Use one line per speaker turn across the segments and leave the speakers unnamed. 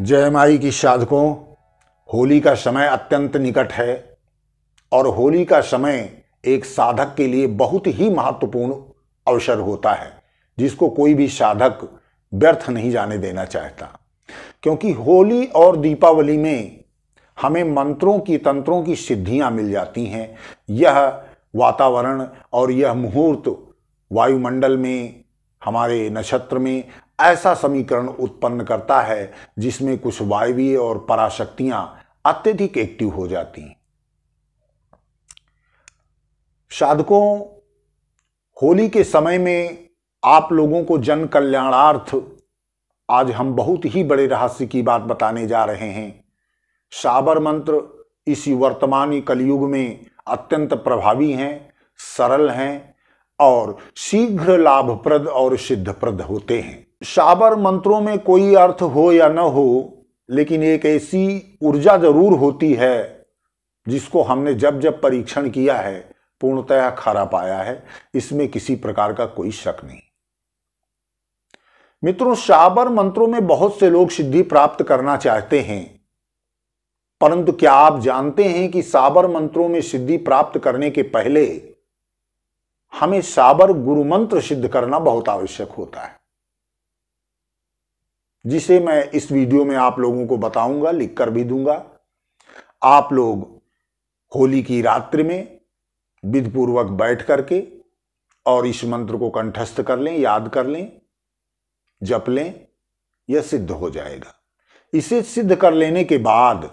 जय माई की साधकों होली का समय अत्यंत निकट है और होली का समय एक साधक के लिए बहुत ही महत्वपूर्ण अवसर होता है जिसको कोई भी साधक व्यर्थ नहीं जाने देना चाहता क्योंकि होली और दीपावली में हमें मंत्रों की तंत्रों की सिद्धियां मिल जाती हैं यह वातावरण और यह मुहूर्त वायुमंडल में हमारे नक्षत्र में ऐसा समीकरण उत्पन्न करता है जिसमें कुछ वायवीय और पराशक्तियां अत्यधिक एक्टिव हो जाती हैं साधकों होली के समय में आप लोगों को जन कल्याणार्थ आज हम बहुत ही बड़े रहस्य की बात बताने जा रहे हैं साबर मंत्र इसी वर्तमानी कलयुग में अत्यंत प्रभावी हैं सरल हैं और शीघ्र लाभप्रद और सिद्धप्रद होते हैं शाबर मंत्रों में कोई अर्थ हो या न हो लेकिन एक ऐसी ऊर्जा जरूर होती है जिसको हमने जब जब परीक्षण किया है पूर्णतया खारा पाया है इसमें किसी प्रकार का कोई शक नहीं मित्रों शाबर मंत्रों में बहुत से लोग सिद्धि प्राप्त करना चाहते हैं परंतु क्या आप जानते हैं कि साबर मंत्रों में सिद्धि प्राप्त करने के पहले हमें साबर गुरु मंत्र सिद्ध करना बहुत आवश्यक होता है जिसे मैं इस वीडियो में आप लोगों को बताऊंगा लिखकर भी दूंगा आप लोग होली की रात्रि में विधपूर्वक बैठ करके और इस मंत्र को कंठस्थ कर लें याद कर लें जप लें यह सिद्ध हो जाएगा इसे सिद्ध कर लेने के बाद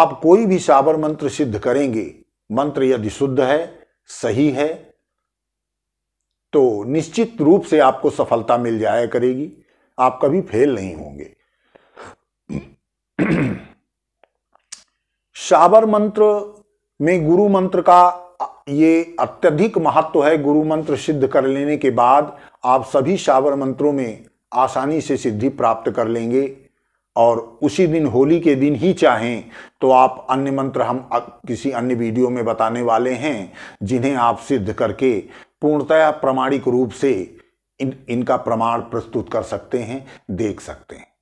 आप कोई भी साबर मंत्र सिद्ध करेंगे मंत्र यदि शुद्ध है सही है तो निश्चित रूप से आपको सफलता मिल जाया करेगी आप कभी फेल नहीं होंगे शाबर मंत्र में गुरु मंत्र का ये अत्यधिक महत्व है गुरु मंत्र सिद्ध कर लेने के बाद आप सभी शाबर मंत्रों में आसानी से सिद्धि प्राप्त कर लेंगे और उसी दिन होली के दिन ही चाहें तो आप अन्य मंत्र हम किसी अन्य वीडियो में बताने वाले हैं जिन्हें आप सिद्ध करके पूर्णतया प्रमाणिक रूप से इन इनका प्रमाण प्रस्तुत कर सकते हैं देख सकते हैं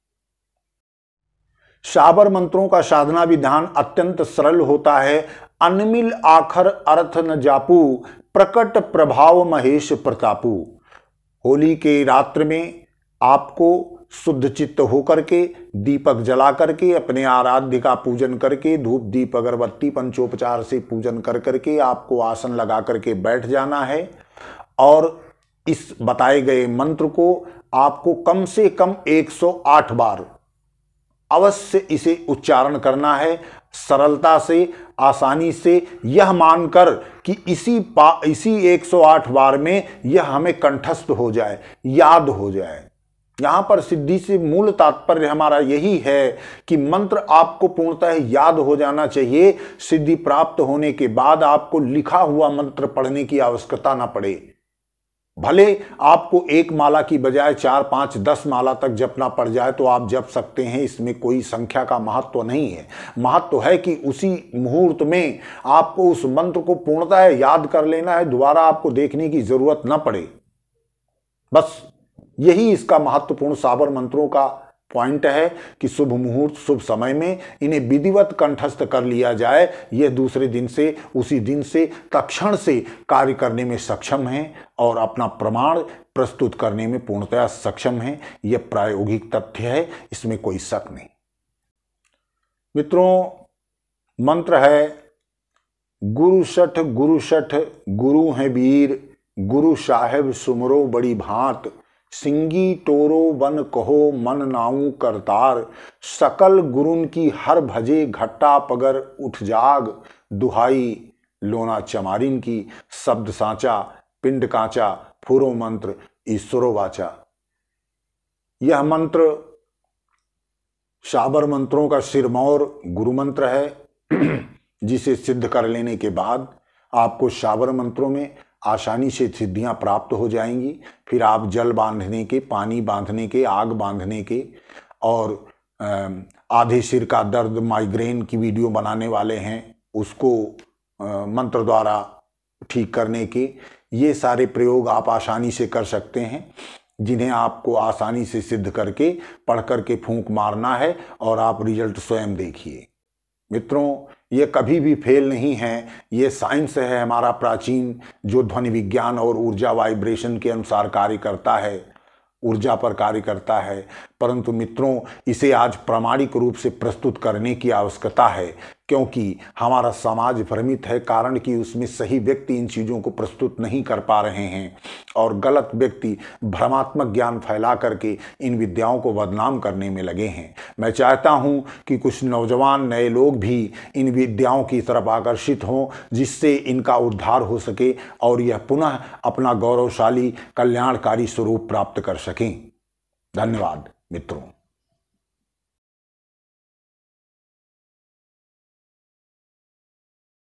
शाबर मंत्रों का साधना विधान अत्यंत सरल होता है अनमिल आखर अर्थ न जापू प्रकट प्रभाव महेश प्रतापू होली के रात्र में आपको शुद्ध चित्त होकर के दीपक जला करके अपने आराध्य का पूजन करके धूप दीप अगरबत्ती पंचोपचार से पूजन कर करके आपको आसन लगा करके बैठ जाना है और इस बताए गए मंत्र को आपको कम से कम 108 बार अवश्य इसे उच्चारण करना है सरलता से आसानी से यह मानकर कि इसी पा इसी 108 बार में यह हमें कंठस्थ हो जाए याद हो जाए यहां पर सिद्धि से मूल तात्पर्य हमारा यही है कि मंत्र आपको पूर्णतः याद हो जाना चाहिए सिद्धि प्राप्त होने के बाद आपको लिखा हुआ मंत्र पढ़ने की आवश्यकता ना पड़े भले आपको एक माला की बजाय चार पांच दस माला तक जपना पड़ जाए तो आप जप सकते हैं इसमें कोई संख्या का महत्व तो नहीं है महत्व तो है कि उसी मुहूर्त में आपको उस मंत्र को पूर्णतः याद कर लेना है दोबारा आपको देखने की जरूरत न पड़े बस यही इसका महत्वपूर्ण साबर मंत्रों का पॉइंट है कि शुभ मुहूर्त शुभ समय में इन्हें विधिवत कंठस्थ कर लिया जाए यह दूसरे दिन से उसी दिन से तक्षण से कार्य करने में सक्षम है और अपना प्रमाण प्रस्तुत करने में पूर्णतया सक्षम है यह प्रायोगिक तथ्य है इसमें कोई शक नहीं मित्रों मंत्र है गुरु सठ गुरु गुरु हैं वीर गुरु साहेब सुमरो बड़ी भांत सिंगी टोरो बन कहो मन नाऊ करतार सकल गुरुन की हर भजे घट्टा पगर उठ जाग दुहाई लोना चमारिन की शब्द सांचा पिंड कांचा फुरो मंत्र ईश्वरो वाचा यह मंत्र साबर मंत्रों का सिरमौर गुरु मंत्र है जिसे सिद्ध कर लेने के बाद आपको साबर मंत्रों में आसानी से सिद्धियां प्राप्त हो जाएंगी फिर आप जल बांधने के पानी बांधने के आग बांधने के और आधे सिर का दर्द माइग्रेन की वीडियो बनाने वाले हैं उसको मंत्र द्वारा ठीक करने के ये सारे प्रयोग आप आसानी से कर सकते हैं जिन्हें आपको आसानी से सिद्ध करके पढ़ करके फूंक मारना है और आप रिजल्ट स्वयं देखिए मित्रों ये कभी भी फेल नहीं है ये साइंस है हमारा प्राचीन जो ध्वनि विज्ञान और ऊर्जा वाइब्रेशन के अनुसार कार्य करता है ऊर्जा पर कार्य करता है परंतु मित्रों इसे आज प्रामाणिक रूप से प्रस्तुत करने की आवश्यकता है क्योंकि हमारा समाज भ्रमित है कारण कि उसमें सही व्यक्ति इन चीज़ों को प्रस्तुत नहीं कर पा रहे हैं और गलत व्यक्ति भ्रमात्मक ज्ञान फैला करके इन विद्याओं को बदनाम करने में लगे हैं मैं चाहता हूं कि कुछ नौजवान नए लोग भी इन विद्याओं की तरफ आकर्षित हों जिससे इनका उद्धार हो सके और यह पुनः अपना गौरवशाली कल्याणकारी स्वरूप प्राप्त कर सकें धन्यवाद मित्रों